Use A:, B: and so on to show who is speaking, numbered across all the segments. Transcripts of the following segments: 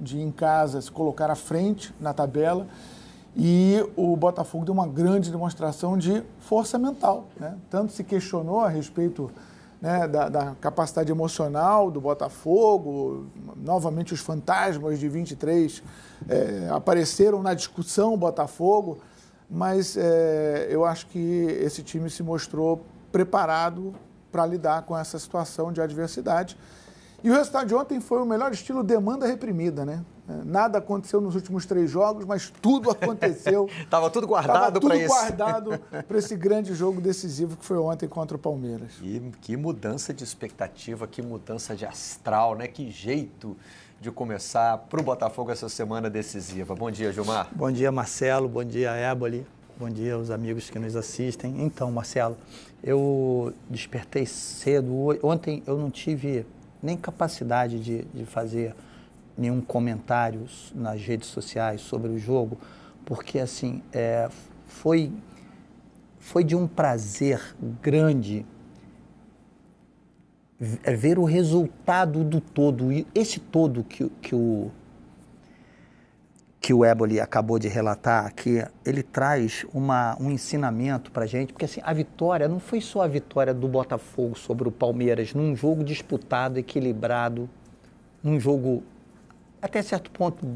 A: de em casa se colocar à frente na tabela. E o Botafogo deu uma grande demonstração de força mental. Né? Tanto se questionou a respeito né, da, da, capacidade emocional do Botafogo, novamente os fantasmas de 23 é, apareceram na discussão Botafogo, mas é, eu acho que esse time se mostrou preparado para lidar com essa situação de adversidade. E o resultado de ontem foi o melhor estilo demanda reprimida, né? É, nada aconteceu nos últimos três jogos, mas tudo
B: aconteceu. Estava tudo guardado para isso. Tudo guardado
A: para esse grande jogo decisivo que foi ontem
B: contra o Palmeiras. E que mudança de expectativa, que mudança de astral, né? Que jeito de começar para o Botafogo essa semana decisiva. Bom dia, Gilmar.
C: Bom dia, Marcelo. Bom dia, Éboli. Bom dia aos amigos que nos assistem. Então, Marcelo, eu despertei cedo. Ontem eu não tive nem capacidade de, de fazer nenhum comentário nas redes sociais sobre o jogo, porque assim é, foi foi de um prazer grande é, ver o resultado do todo, esse todo que, que, o, que o Éboli acabou de relatar que ele traz uma, um ensinamento para a gente, porque assim, a vitória não foi só a vitória do Botafogo sobre o Palmeiras, num jogo disputado, equilibrado, num jogo até certo ponto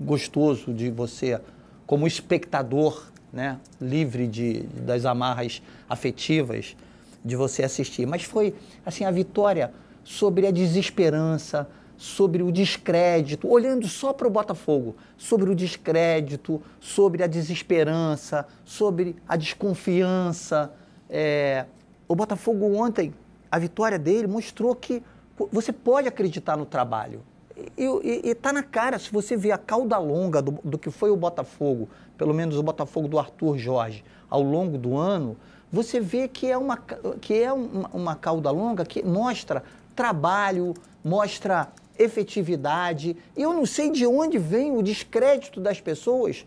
C: gostoso de você, como espectador, né, livre de, das amarras afetivas, de você assistir, mas foi assim a vitória sobre a desesperança, sobre o descrédito, olhando só para o Botafogo, sobre o descrédito, sobre a desesperança, sobre a desconfiança. É, o Botafogo ontem, a vitória dele mostrou que você pode acreditar no trabalho. E está na cara, se você vê a cauda longa do, do que foi o Botafogo, pelo menos o Botafogo do Arthur Jorge, ao longo do ano, você vê que é uma, que é uma, uma cauda longa que mostra trabalho, mostra efetividade. E eu não sei de onde vem o descrédito das pessoas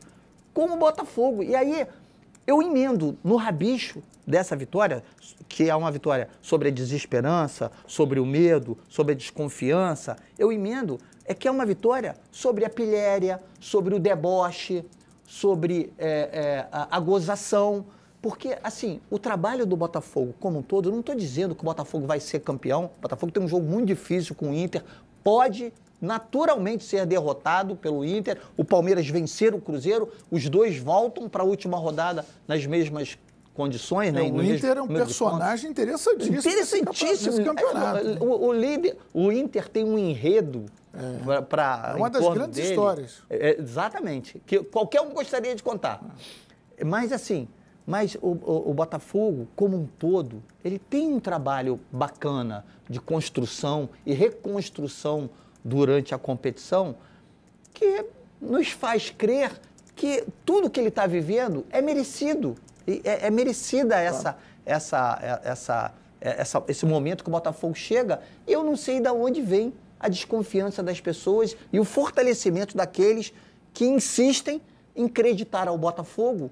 C: como o Botafogo. E aí eu emendo no rabicho dessa vitória, que é uma vitória sobre a desesperança, sobre o medo, sobre a desconfiança, eu emendo é que é uma vitória sobre a pilhéria, sobre o deboche, sobre é, é, a, gozação. Porque, assim, o trabalho do Botafogo como um todo, eu não estou dizendo que o Botafogo vai ser campeão. O Botafogo tem um jogo muito difícil com o Inter, pode naturalmente ser derrotado pelo Inter, o Palmeiras vencer o Cruzeiro, os dois voltam para a última rodada nas mesmas condições, né? É, o Inter mesmo, é um personagem interessantíssimo. Interessantíssimo. Nesse campeonato. É, o, o, líder, o Inter tem um enredo é. para. É uma das grandes dele. histórias. É, exatamente. Que qualquer um gostaria de contar. Mas assim, mas o, o, o, Botafogo, como um todo, ele tem um trabalho bacana de construção e reconstrução durante a competição que nos faz crer que tudo que ele está vivendo é merecido. É, é, merecida essa, essa, é, essa, é, essa, esse momento que o Botafogo chega. Eu não sei de onde vem a desconfiança das pessoas e o fortalecimento daqueles que insistem em acreditar ao Botafogo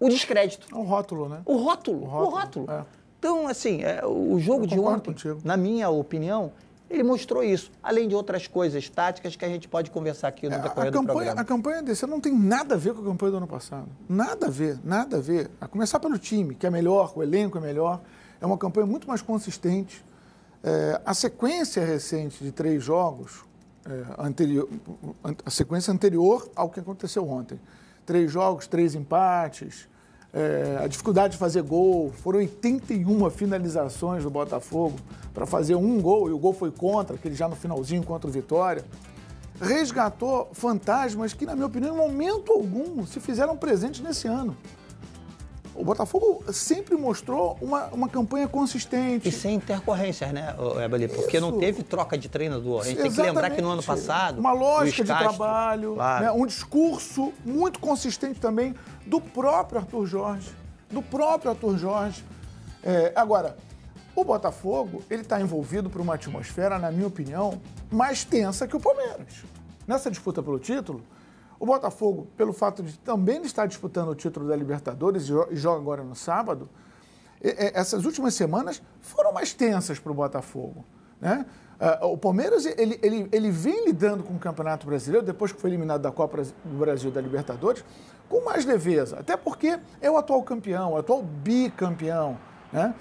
C: o descrédito. É um rótulo, né? O rótulo. O rótulo. O rótulo. É. Então, assim, é, o jogo de ontem, contigo. na minha opinião, ele mostrou isso, além de outras coisas táticas que a gente pode conversar aqui no é, decorrer a campanha, do programa. A
A: campanha desse ano não tem nada a ver com a campanha do ano passado. Nada a ver, nada a ver. A começar pelo time, que é melhor, o elenco é melhor. É uma campanha muito mais consistente. É, a sequência recente de três jogos, é, anterior, a sequência anterior ao que aconteceu ontem, Três jogos, três empates. É, a dificuldade de fazer gol. Foram 81 finalizações do Botafogo para fazer um gol, e o gol foi contra, aquele já no finalzinho contra o Vitória. Resgatou fantasmas que, na minha opinião, em momento algum se fizeram presentes nesse ano o Botafogo sempre mostrou uma, uma campanha consistente. E sem intercorrências, né,
C: Ebeli? Porque Isso. não teve troca de treinador. A gente Exatamente. tem que lembrar que no ano passado. Uma lógica de trabalho, claro. né, um
A: discurso muito consistente também do próprio Arthur Jorge. Do próprio Arthur Jorge. É, agora, o Botafogo, ele está envolvido por uma atmosfera, na minha opinião, mais tensa que o Palmeiras. Nessa disputa pelo título, o Botafogo, pelo fato de também estar disputando o título da Libertadores e joga agora no sábado, essas últimas semanas foram mais tensas para o Botafogo. Né? Ah, o Palmeiras ele, ele, ele vem lidando com o Campeonato Brasileiro, depois que foi eliminado da Copa do Brasil da Libertadores, com mais leveza. Até porque é o atual campeão, o atual bicampeão. Né?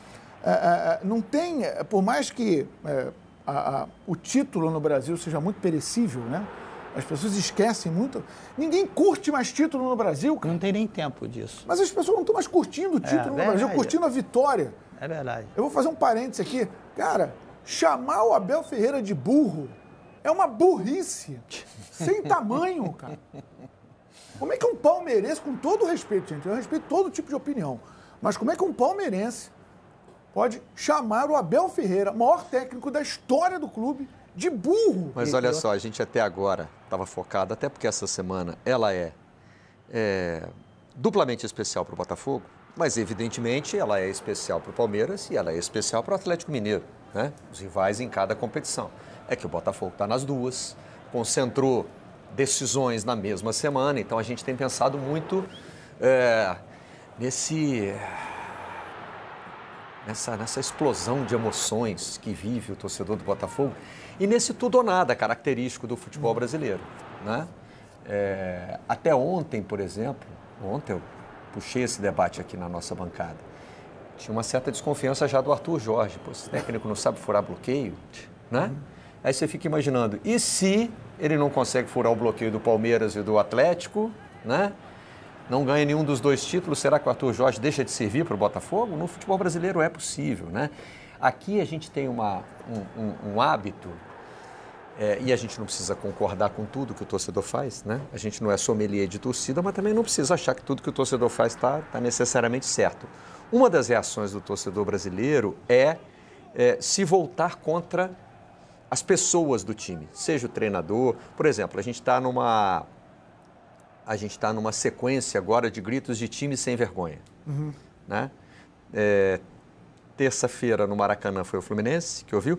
A: Ah, ah, não tem, eh, por mais que eh, a, a, o título no Brasil seja muito perecível, né? As pessoas esquecem muito. Ninguém curte mais título no Brasil, cara. Não tem nem tempo disso. Mas as pessoas não estão mais curtindo o é, título é, no verdade. Brasil, curtindo a vitória. É verdade. Eu vou fazer um parênteses aqui. Cara, chamar o Abel Ferreira de burro é uma burrice sem tamanho, cara. Como é que um palmeirense, com todo respeito, gente, eu respeito todo tipo de opinião, mas como é que um palmeirense pode chamar o Abel Ferreira, maior técnico da história do clube, de burro? Mas olha só,
B: a gente até agora estava focada, até porque essa semana ela é, é duplamente especial para o Botafogo, mas evidentemente ela é especial para o Palmeiras e ela é especial para o Atlético Mineiro, né? os rivais em cada competição. É que o Botafogo está nas duas, concentrou decisões na mesma semana, então a gente tem pensado muito é, nesse nessa, nessa explosão de emoções que vive o torcedor do Botafogo e nesse tudo ou nada característico do futebol uhum. brasileiro. Né? É, até ontem, por exemplo, ontem eu puxei esse debate aqui na nossa bancada. Tinha uma certa desconfiança já do Arthur Jorge, pô, esse técnico não sabe furar bloqueio, né? Uhum. Aí você fica imaginando, e se ele não consegue furar o bloqueio do Palmeiras e do Atlético, né? não ganha nenhum dos dois títulos, será que o Arthur Jorge deixa de servir para o Botafogo? No futebol brasileiro é possível, né? Aqui a gente tem uma, um, um, um hábito, é, e a gente não precisa concordar com tudo que o torcedor faz, né? A gente não é sommelier de torcida, mas também não precisa achar que tudo que o torcedor faz está tá necessariamente certo. Uma das reações do torcedor brasileiro é, é se voltar contra as pessoas do time, seja o treinador. Por exemplo, a gente está numa a gente está numa sequência agora de gritos de time sem vergonha. Uhum. Né? É, Terça-feira no Maracanã foi o Fluminense, que ouviu.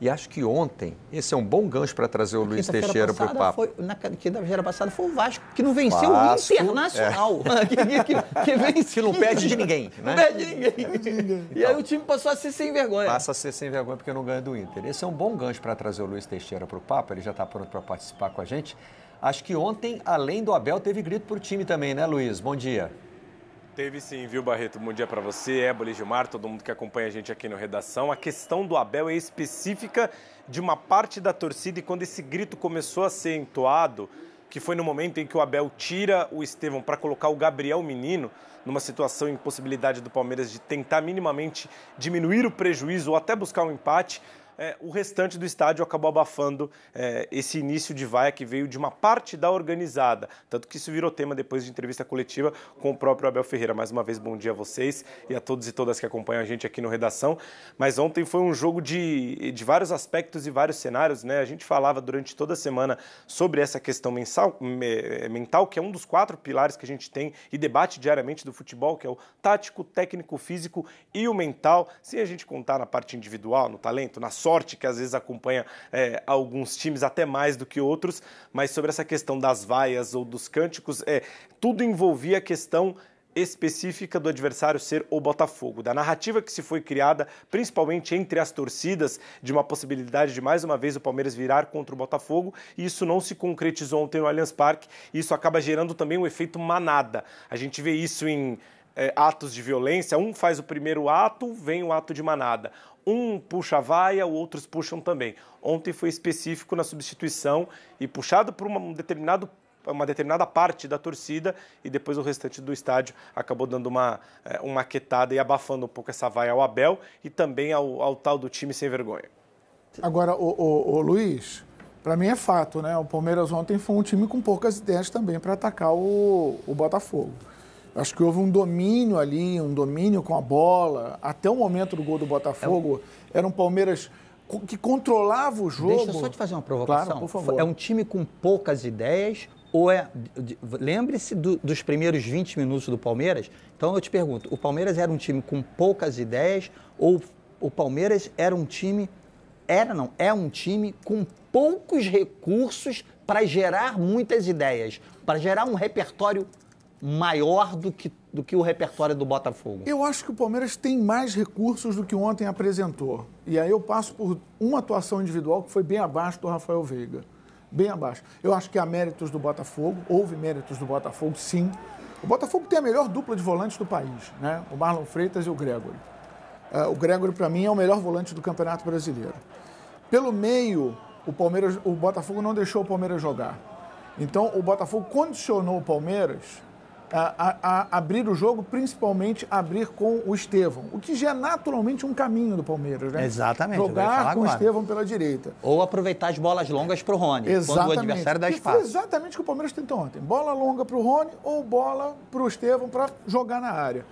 B: E acho que ontem, esse é um bom gancho para trazer o na Luiz Teixeira para o papo.
C: Foi, na quinta-feira passada foi o Vasco, que não venceu Vasco, o Internacional. É. que, que, que, que não perde de ninguém. Né? Não de ninguém. Perde de ninguém. Então, e aí o time passou a
B: ser sem vergonha. Passa a ser sem vergonha porque não ganha do Inter. Esse é um bom gancho para trazer o Luiz Teixeira para o papo, ele já está pronto para participar com a gente. Acho que ontem, além do Abel, teve grito por time também, né, Luiz? Bom dia.
D: Teve sim, viu, Barreto? Bom dia para você, Éboli, Gilmar, todo mundo que acompanha a gente aqui no Redação. A questão do Abel é específica de uma parte da torcida e quando esse grito começou a ser entoado, que foi no momento em que o Abel tira o Estevão para colocar o Gabriel Menino numa situação impossibilidade do Palmeiras de tentar minimamente diminuir o prejuízo ou até buscar um empate, é, o restante do estádio acabou abafando é, esse início de vaia que veio de uma parte da organizada. Tanto que isso virou tema depois de entrevista coletiva com o próprio Abel Ferreira. Mais uma vez, bom dia a vocês e a todos e todas que acompanham a gente aqui no Redação. Mas ontem foi um jogo de, de vários aspectos e vários cenários. Né? A gente falava durante toda a semana sobre essa questão mensal, me, é, mental, que é um dos quatro pilares que a gente tem e debate diariamente do futebol, que é o tático, técnico, físico e o mental. Sem a gente contar na parte individual, no talento, na sorte, sorte que às vezes acompanha é, alguns times até mais do que outros, mas sobre essa questão das vaias ou dos cânticos, é, tudo envolvia a questão específica do adversário ser o Botafogo, da narrativa que se foi criada, principalmente entre as torcidas, de uma possibilidade de mais uma vez o Palmeiras virar contra o Botafogo, e isso não se concretizou ontem no Allianz Parque, e isso acaba gerando também um efeito manada. A gente vê isso em é, atos de violência. Um faz o primeiro ato, vem o ato de manada. Um puxa a vaia, outros puxam também. Ontem foi específico na substituição e puxado por uma, um determinado uma determinada parte da torcida e depois o restante do estádio acabou dando uma, é, uma quietada e abafando um pouco essa vaia ao Abel e também ao, ao tal do time sem vergonha.
A: Agora, o, o, o Luiz, para mim é fato, né? O Palmeiras ontem foi um time com poucas ideias também para atacar o, o Botafogo. Acho que houve um domínio ali, um domínio com a bola. Até o momento do gol do Botafogo, é era um Palmeiras que controlava o jogo. Deixa eu só te fazer uma provocação. Claro, por
C: favor. É um time com poucas ideias, ou é. Lembre-se do, dos primeiros 20 minutos do Palmeiras. Então eu te pergunto: o Palmeiras era um time com poucas ideias ou o Palmeiras era um time. Era não, é um time com poucos recursos para gerar muitas ideias, para gerar um repertório maior do que, do que o repertório do Botafogo?
A: Eu acho que o Palmeiras tem mais recursos do que ontem apresentou. E aí eu passo por uma atuação individual que foi bem abaixo do Rafael Veiga. Bem abaixo. Eu acho que há méritos do Botafogo, houve méritos do Botafogo, sim. O Botafogo tem a melhor dupla de volantes do país, né? O Marlon Freitas e o Gregory. Uh, o Gregory, para mim, é o melhor volante do Campeonato Brasileiro. Pelo meio, o, Palmeiras, o Botafogo não deixou o Palmeiras jogar. Então, o Botafogo condicionou o Palmeiras a, a, abrir o jogo, principalmente abrir com o Estevão, o que já é naturalmente um caminho do Palmeiras, né? Exatamente. Jogar com o Estevão pela direita.
C: Ou aproveitar as bolas longas para o Rony, exatamente. quando o adversário dá espaço. foi
A: exatamente o que o Palmeiras tentou ontem. Bola longa para o Rony ou bola para o Estevão para jogar na área.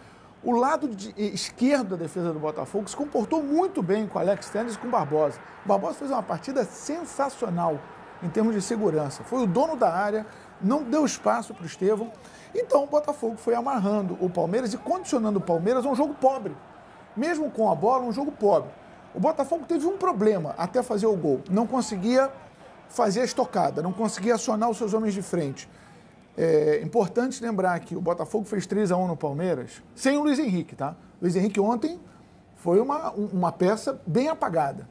A: O lado de, esquerdo da defesa do Botafogo se comportou muito bem com o Alex Tennis e com o Barbosa. O Barbosa fez uma partida sensacional em termos de segurança. Foi o dono da área, não deu espaço para o Estevão. Então o Botafogo foi amarrando o Palmeiras e condicionando o Palmeiras a um jogo pobre. Mesmo com a bola, um jogo pobre. O Botafogo teve um problema até fazer o gol. Não conseguia fazer a estocada, não conseguia acionar os seus homens de frente. É importante lembrar que o Botafogo fez 3 a 1 no Palmeiras, sem o Luiz Henrique, tá? O Luiz Henrique ontem foi uma, uma peça bem apagada.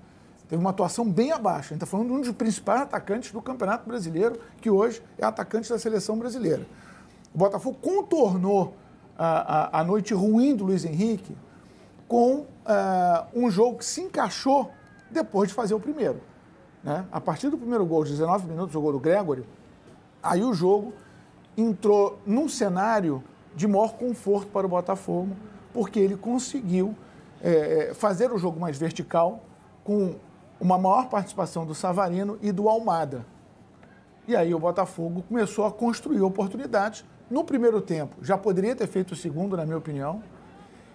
A: Teve uma atuação bem abaixo. A gente está falando de um dos principais atacantes do Campeonato Brasileiro, que hoje é atacante da seleção brasileira. O Botafogo contornou a, a, a noite ruim do Luiz Henrique com uh, um jogo que se encaixou depois de fazer o primeiro. Né? A partir do primeiro gol, 19 minutos, o gol do Gregory, aí o jogo entrou num cenário de maior conforto para o Botafogo, porque ele conseguiu é, fazer o jogo mais vertical, com uma maior participação do Savarino e do Almada. E aí o Botafogo começou a construir oportunidades no primeiro tempo, já poderia ter feito o segundo, na minha opinião.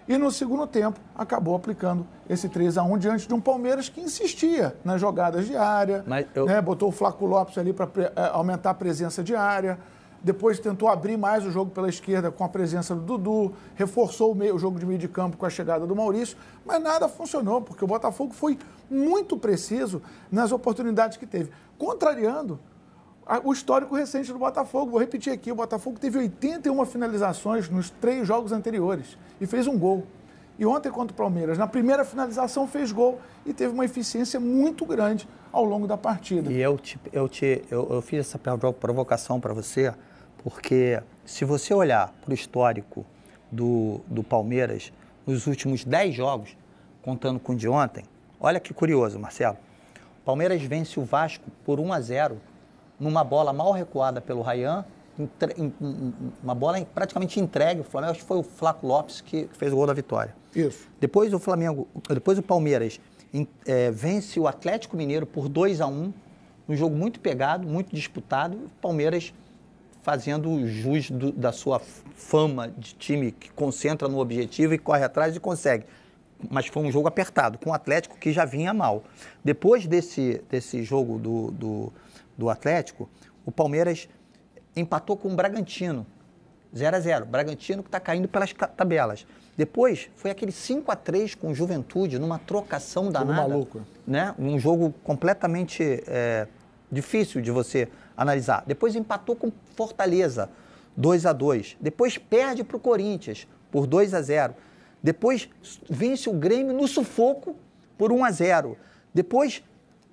A: E no segundo tempo, acabou aplicando esse 3 a 1 diante de um Palmeiras que insistia nas jogadas de área, eu... né, botou o Flaco Lopes ali para eh, aumentar a presença de área. Depois tentou abrir mais o jogo pela esquerda com a presença do Dudu, reforçou o, meio, o jogo de meio de campo com a chegada do Maurício, mas nada funcionou, porque o Botafogo foi muito preciso nas oportunidades que teve, contrariando o histórico recente do Botafogo. Vou repetir aqui: o Botafogo teve 81 finalizações nos três jogos anteriores e fez um gol. E ontem contra o Palmeiras, na primeira finalização, fez gol e teve uma eficiência muito grande ao longo da partida. E eu, te, eu,
C: te, eu, eu fiz essa provocação para você, porque se você olhar para o histórico do, do Palmeiras nos últimos 10 jogos, contando com o de ontem, olha que curioso, Marcelo. Palmeiras vence o Vasco por 1 a 0 numa bola mal recuada pelo Rayan, entre, em, em, uma bola praticamente entregue. O Flamengo acho que foi o Flaco Lopes que fez o gol da vitória. Isso. Depois o Flamengo, depois o Palmeiras em, é, vence o Atlético Mineiro por 2 a 1 um jogo muito pegado, muito disputado. O Palmeiras fazendo jus do, da sua fama de time que concentra no objetivo e corre atrás e consegue. Mas foi um jogo apertado, com o Atlético que já vinha mal. Depois desse, desse jogo do, do do Atlético, o Palmeiras empatou com o Bragantino. 0 a 0 Bragantino que está caindo pelas tabelas. Depois foi aquele 5 a 3 com Juventude, numa trocação danada. Jogo maluco. Né? Um jogo completamente é, difícil de você analisar. Depois empatou com Fortaleza, 2 a 2 Depois perde para o Corinthians, por 2 a 0 Depois vence o Grêmio no sufoco, por 1 a 0 Depois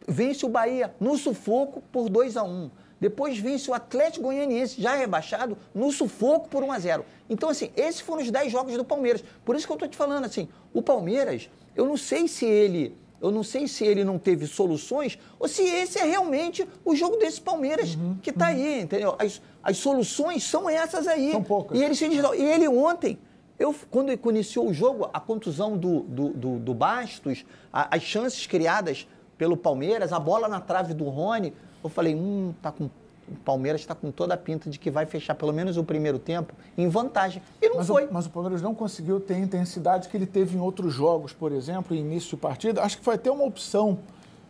C: vence o Bahia no sufoco por 2 a 1 um. Depois vence o Atlético Goianiense, já rebaixado, no sufoco por 1 a 0 Então, assim, esses foram os 10 jogos do Palmeiras. Por isso que eu estou te falando, assim, o Palmeiras, eu não sei se ele eu não sei se ele não teve soluções ou se esse é realmente o jogo desse Palmeiras uhum, que está uhum. aí, entendeu? As, as, soluções são essas aí. São poucas. E ele, se e ele ontem, eu, quando iniciou o jogo, a contusão do, do, do, do Bastos, a, as chances criadas pelo Palmeiras, a bola na trave do Rony, eu falei, hum, tá com o Palmeiras está com toda a pinta de que vai fechar pelo menos o primeiro tempo em vantagem.
A: E não mas foi. O, mas o Palmeiras não conseguiu ter a intensidade que ele teve em outros jogos, por exemplo, início de partida. Acho que foi até uma opção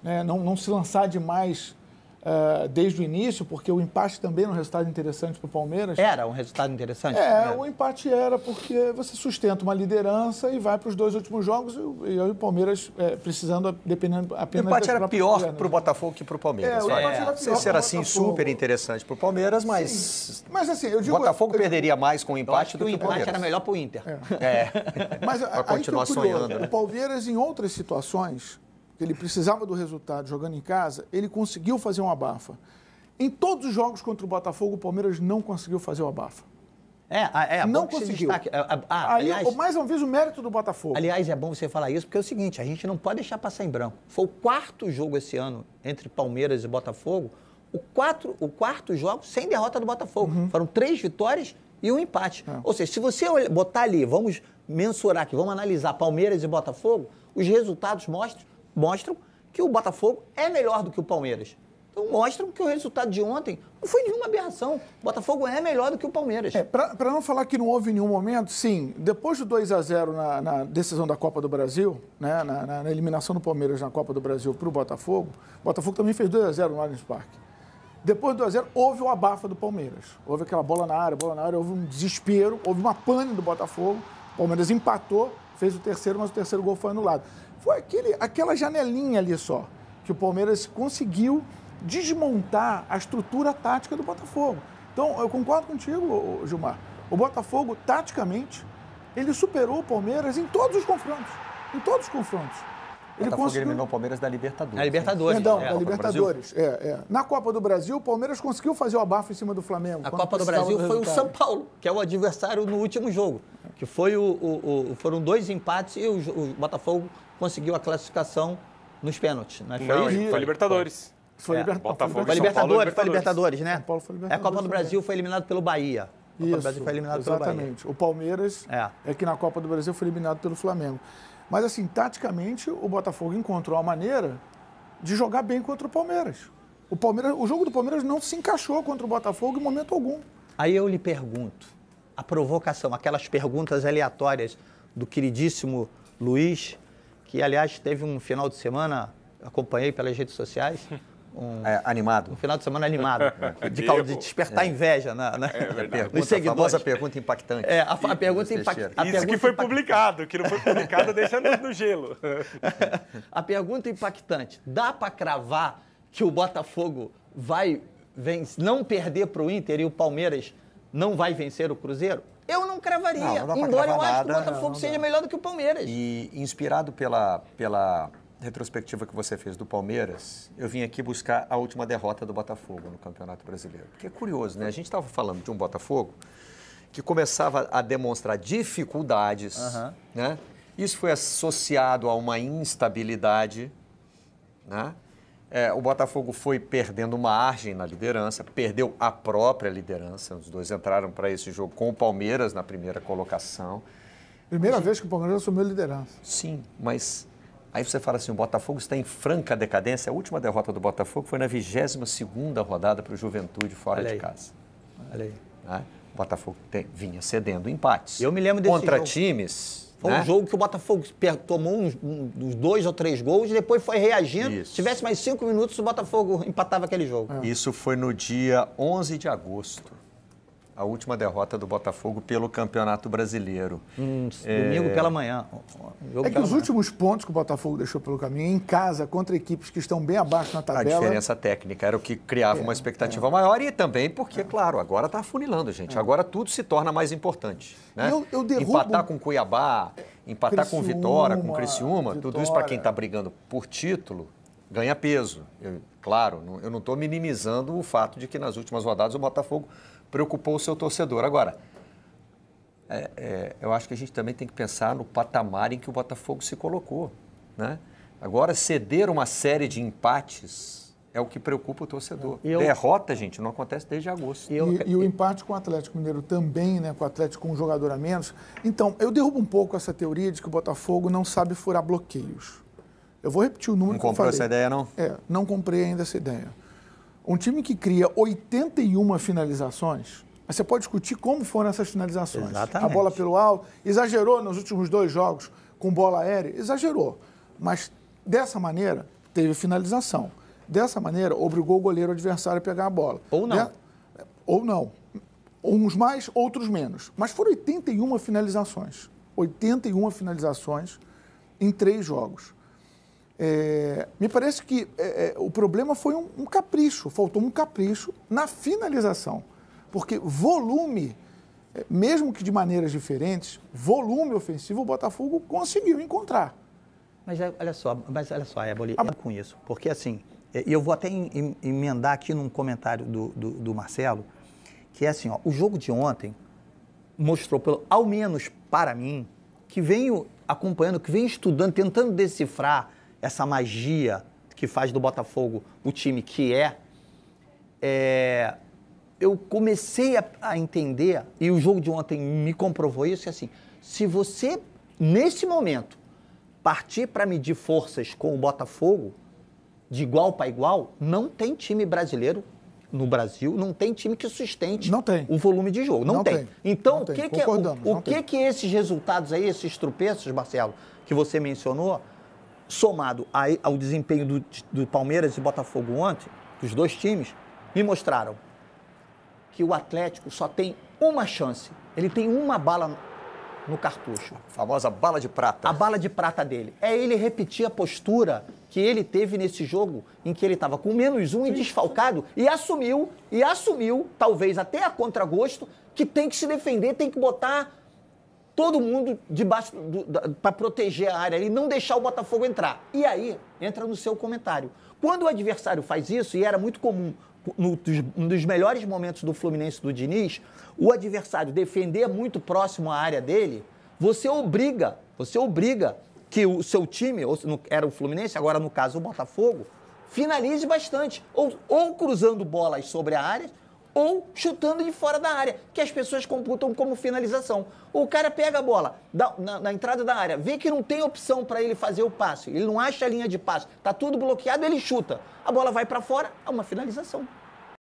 A: né, não, não se lançar demais uh, desde o início, porque o empate também era um resultado interessante para o Palmeiras. Era um
C: resultado interessante? É, é, o
A: empate era porque você sustenta uma liderança e vai para os dois últimos jogos e, e o Palmeiras é, precisando, dependendo apenas... O empate era
B: pior para o Botafogo que para o Palmeiras. É, o empate é. era pior assim super interessante para o Palmeiras, mas... Sim.
A: Mas assim, eu digo... O
B: Botafogo eu... perderia mais com o empate do que o empate Palmeiras. era
A: melhor para o Inter.
C: É. é. Mas,
B: a, continuar sonhando. Né? O
A: Palmeiras, em outras situações que ele precisava do resultado jogando em casa, ele conseguiu fazer um abafa. Em todos os jogos contra o Botafogo, o Palmeiras não conseguiu fazer o abafa. É, é, é, não conseguiu. É, é, ah, Aí, aliás, mais uma vez, o mérito do Botafogo. Aliás, é bom você falar isso, porque é o seguinte, a
C: gente não pode deixar passar em branco. Foi o quarto jogo esse ano entre Palmeiras e Botafogo, o, quatro, o quarto jogo sem derrota do Botafogo. Uhum. Foram três vitórias e um empate. É. Ou seja, se você botar ali, vamos mensurar aqui, vamos analisar Palmeiras e Botafogo, os resultados mostram mostram que o Botafogo é melhor do que o Palmeiras. Então mostram que o resultado de ontem não foi nenhuma aberração. O Botafogo
A: é melhor do que o Palmeiras. É, Para não falar que não houve nenhum momento, sim, depois do 2 a 0 na, na decisão da Copa do Brasil, né, na, na, na, eliminação do Palmeiras na Copa do Brasil para o Botafogo, o Botafogo também fez 2 a 0 no Allianz Parque. Depois do 2x0, houve o abafa do Palmeiras. Houve aquela bola na área, bola na área, houve um desespero, houve uma pane do Botafogo. O Palmeiras empatou, fez o terceiro, mas o terceiro gol foi anulado foi aquele, aquela janelinha ali só, que o Palmeiras conseguiu desmontar a estrutura tática do Botafogo. Então, eu concordo contigo, Gilmar. O Botafogo, taticamente, ele superou o Palmeiras em todos os confrontos. Em todos os confrontos. Ele Botafogo conseguiu... eliminou o
C: Palmeiras da Libertadores. Na né?
B: Libertadores. Perdão, é, da Libertadores.
A: É, é. Na Copa do Brasil, o Palmeiras conseguiu fazer o abafo em cima do Flamengo. A Copa do Brasil foi o São
C: Paulo, que é o adversário no último jogo. Que foi o, o, o foram dois empates e o, o Botafogo conseguiu a classificação nos pênaltis. Né? Não, foi, foi Libertadores. Foi, é. Libertadores. Botafogo, foi Libertadores, foi Libertadores, né? Paulo foi Libertadores. É, a Copa do Brasil é. foi eliminado pelo Bahia. A Copa isso, do Brasil foi eliminado exatamente. pelo Bahia.
A: O Palmeiras é. é que na Copa do Brasil foi eliminado pelo Flamengo. Mas assim, taticamente, o Botafogo encontrou a maneira de jogar bem contra o Palmeiras. O, Palmeiras, o jogo do Palmeiras não se encaixou contra o Botafogo em momento algum.
C: Aí eu lhe pergunto, a provocação, aquelas perguntas aleatórias do queridíssimo Luiz que aliás teve um final de semana, acompanhei pelas redes sociais. Hum.
B: Um, é, animado. Um final de semana
C: animado. É. De, de, despertar é. inveja na, né, na, né? é pergunta, seguidores. A famosa pergunta impactante. É, a, a pergunta impactante. Isso pergunta que foi publicado, que não foi publicado deixando no gelo. a pergunta impactante. Dá para cravar que o Botafogo vai vem, não perder para o Inter e o Palmeiras não vai vencer o Cruzeiro? Eu não cravaria. Não, não Embora eu acho que o Botafogo seja melhor do que o Palmeiras. E inspirado pela,
B: pela retrospectiva que você fez do Palmeiras, eu vim aqui buscar a última derrota do Botafogo no Campeonato Brasileiro. Porque é curioso, né? A gente estava falando de um Botafogo que começava a demonstrar dificuldades, uhum. né? Isso foi associado a uma instabilidade, né? É, o Botafogo foi perdendo margem na liderança, perdeu a própria liderança. Os dois entraram para esse jogo com o Palmeiras na primeira colocação.
A: Primeira mas, vez que o Palmeiras assumiu a liderança. Sim, mas
B: aí você fala assim: o Botafogo está em franca decadência. A última derrota do Botafogo foi na 22 rodada para o Juventude fora Olha de aí. casa. Olha aí. É? O Botafogo tem, vinha cedendo
C: empates. Eu me lembro desse Contra jogo.
B: times foi né? um
C: jogo que o Botafogo tomou uns, uns, dois ou três gols e depois foi reagindo. Isso. Se tivesse mais cinco minutos, o Botafogo empatava aquele jogo. É. Isso
B: foi no dia 11 de agosto a última derrota do Botafogo pelo Campeonato Brasileiro.
A: Hum, é, domingo pela manhã. é que os manhã. últimos pontos que o Botafogo deixou pelo caminho, em casa, contra equipes que estão bem abaixo na tabela... A diferença
B: técnica era o que criava é, uma expectativa é. maior e também porque, é. claro, agora está funilando, gente. É. Agora tudo se torna mais importante. Né? Eu, eu derrubo... Empatar com Cuiabá, empatar Criciúma, com Vitória, com Criciúma, Vitória. tudo isso para quem está brigando por título ganha peso. Eu, claro, eu não estou minimizando o fato de que nas últimas rodadas o Botafogo preocupou o seu torcedor. Agora, é, é, eu acho que a gente também tem que pensar no patamar em que o Botafogo se colocou. Né? Agora, ceder uma série de empates é o que preocupa o torcedor. É, eu... Derrota, gente, não acontece desde agosto. Eu... E,
A: e, o empate com o Atlético Mineiro também, né? com o Atlético com um jogador a menos. Então, eu derrubo um pouco essa teoria de que o Botafogo não sabe furar bloqueios. Eu vou repetir o número não que eu falei. Não comprou essa ideia, não? É, não comprei ainda essa ideia. Um time que cria 81 finalizações, mas você pode discutir como foram essas finalizações. Exatamente. A bola pelo alto, exagerou nos últimos dois jogos com bola aérea, exagerou. Mas dessa maneira, teve finalização. Dessa maneira, obrigou o goleiro adversário a pegar a bola. Ou não. De... Né? Ou não. Uns mais, outros menos. Mas foram 81 finalizações. 81 finalizações em três jogos. É, me parece que é, é, o problema foi um, um, capricho, faltou um capricho na finalização, porque volume, é, mesmo que de maneiras diferentes, volume ofensivo o Botafogo conseguiu encontrar.
C: Mas é, olha só, mas olha só, Eboli, A... Ah, com isso, porque assim, e eu vou até emendar aqui num comentário do, do, do Marcelo, que é assim, ó, o jogo de ontem mostrou, pelo, ao menos para mim, que venho acompanhando, que venho estudando, tentando decifrar essa magia que faz do Botafogo o time que é, é eu comecei a, a, entender, e o jogo de ontem me comprovou isso, é assim, se você, nesse momento, partir para medir forças com o Botafogo, de igual para igual, não tem time brasileiro no Brasil, não tem time que sustente o volume de jogo. Não, não tem. tem. Então, não o, que, é o, o que, que esses resultados aí, esses tropeços, Marcelo, que você mencionou, somado ao desempenho do, do Palmeiras e Botafogo ontem, dos dois times, me mostraram que o Atlético só tem uma chance. Ele tem uma bala no cartucho. A famosa bala de prata. A bala de prata dele. É ele repetir a postura que ele teve nesse jogo, em que ele estava com menos um e desfalcado, e assumiu, e assumiu, talvez até a contragosto, que tem que se defender, tem que botar todo mundo debaixo para proteger a área e não deixar o Botafogo entrar. E aí entra no seu comentário. Quando o adversário faz isso, e era muito comum no, dos, um dos melhores momentos do Fluminense do Diniz, o adversário defender muito próximo à área dele, você obriga, você obriga que o seu time, ou, no, era o Fluminense, agora no caso o Botafogo, finalize bastante, ou, ou cruzando bolas sobre a área, ou chutando de fora da área, que as pessoas computam como finalização. O cara pega a bola da, na, na, entrada da área, vê que não tem opção para ele fazer o passe, ele não acha a linha de passe, tá tudo bloqueado, ele chuta. A bola vai para fora, é uma finalização.